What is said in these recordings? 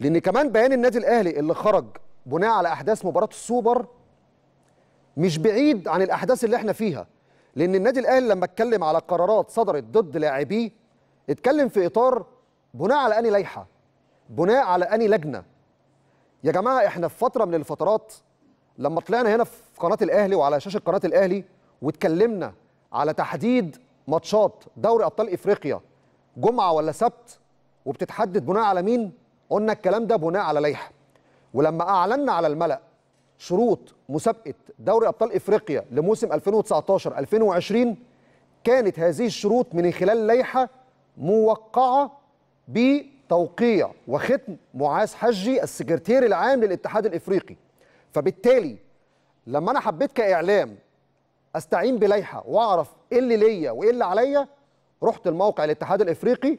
لان كمان بيان النادي الاهلي اللي خرج بناء على احداث مباراه السوبر مش بعيد عن الاحداث اللي احنا فيها لان النادي الاهلي لما اتكلم على قرارات صدرت ضد لاعبيه اتكلم في اطار بناء على اني لائحه بناء على اني لجنه يا جماعه احنا في فتره من الفترات لما طلعنا هنا في قناه الاهلي وعلى شاشه قناه الاهلي واتكلمنا على تحديد ماتشات دوري ابطال افريقيا جمعه ولا سبت وبتتحدد بناء على مين قلنا الكلام ده بناء على لائحه ولما اعلنا على الملأ شروط مسابقه دوري ابطال افريقيا لموسم 2019 2020 كانت هذه الشروط من خلال لائحه موقعه بتوقيع وختم معاذ حجي السكرتير العام للاتحاد الافريقي فبالتالي لما انا حبيت كاعلام استعين بلائحه واعرف ايه اللي ليا وايه اللي عليا رحت الموقع الاتحاد الافريقي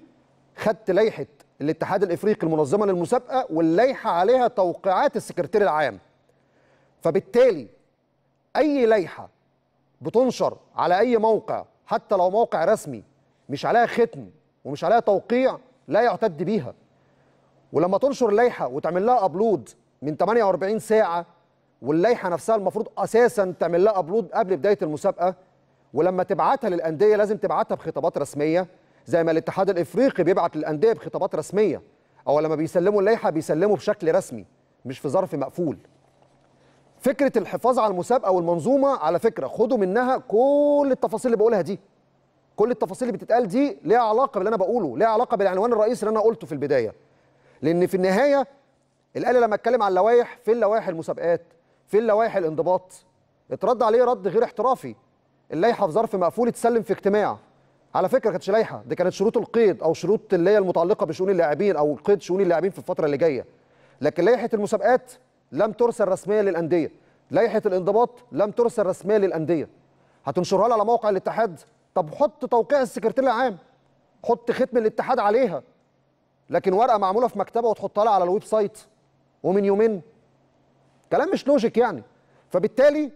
خدت لائحه الاتحاد الافريقي المنظمه للمسابقه واللائحه عليها توقيعات السكرتير العام فبالتالي اي لائحه بتنشر على اي موقع حتى لو موقع رسمي مش عليها ختم ومش عليها توقيع لا يعتد بيها ولما تنشر لائحه وتعمل لها ابلود من 48 ساعه واللائحه نفسها المفروض اساسا تعمل لها ابلود قبل بدايه المسابقه ولما تبعتها للانديه لازم تبعتها بخطابات رسميه زي ما الاتحاد الافريقي بيبعت للانديه بخطابات رسميه او لما بيسلموا اللائحه بيسلموا بشكل رسمي مش في ظرف مقفول فكره الحفاظ على المسابقه والمنظومه على فكره خدوا منها كل التفاصيل اللي بقولها دي كل التفاصيل اللي بتتقال دي ليها علاقه باللي انا بقوله ليها علاقه بالعنوان الرئيسي اللي انا قلته في البدايه لان في النهايه الاهلي لما اتكلم على اللوائح فين لوائح المسابقات فين لوائح الانضباط اترد عليه رد غير احترافي اللائحه في ظرف مقفول اتسلم في اجتماع على فكره كانت لايحه دي كانت شروط القيد او شروط اللي هي المتعلقه بشؤون اللاعبين او قيد شؤون اللاعبين في الفتره اللي جايه لكن لائحه المسابقات لم ترسل رسميا للانديه لائحه الانضباط لم ترسل رسميا للانديه هتنشرها على موقع الاتحاد طب حط توقيع السكرتير العام حط ختم الاتحاد عليها لكن ورقه معموله في مكتبه وتحطها لها على الويب سايت ومن يومين كلام مش لوجيك يعني فبالتالي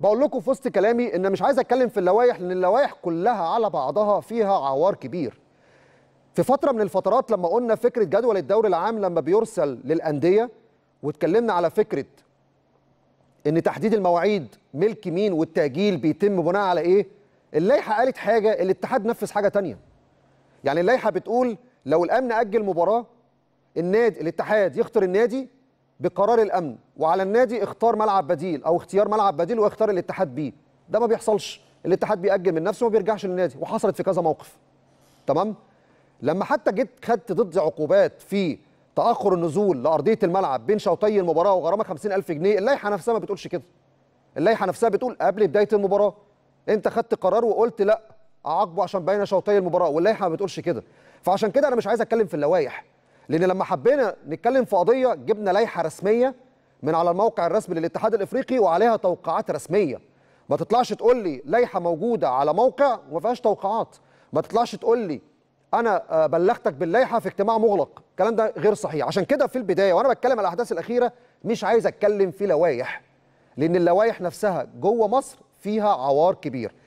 بقول لكم في وسط كلامي ان مش عايز اتكلم في اللوائح لان اللوائح كلها على بعضها فيها عوار كبير في فتره من الفترات لما قلنا فكره جدول الدوري العام لما بيرسل للانديه واتكلمنا على فكره ان تحديد المواعيد ملك مين والتاجيل بيتم بناء على ايه اللائحه قالت حاجه الاتحاد نفذ حاجه تانية يعني اللائحه بتقول لو الامن اجل مباراه النادي الاتحاد يخطر النادي بقرار الامن وعلى النادي اختار ملعب بديل او اختيار ملعب بديل واختار الاتحاد بيه ده ما بيحصلش الاتحاد بيأجل من نفسه وما بيرجعش للنادي وحصلت في كذا موقف تمام لما حتى جيت خدت ضد عقوبات في تاخر النزول لارضيه الملعب بين شوطي المباراه وغرامه 50000 جنيه اللائحه نفسها ما بتقولش كده اللائحه نفسها بتقول قبل بدايه المباراه انت خدت قرار وقلت لا اعاقبه عشان بين شوطي المباراه واللائحه ما بتقولش كده فعشان كده انا مش عايز اتكلم في اللوائح لان لما حبينا نتكلم في قضيه جبنا لائحه رسميه من على الموقع الرسمي للاتحاد الافريقي وعليها توقعات رسميه ما تطلعش تقول لي لائحه موجوده على موقع وما فيهاش توقعات ما تطلعش تقول لي انا آه، بلغتك باللائحه في اجتماع مغلق الكلام ده غير صحيح عشان كده في البدايه وانا بتكلم على الاحداث الاخيره مش عايز اتكلم في لوائح لان اللوائح نفسها جوه مصر فيها عوار كبير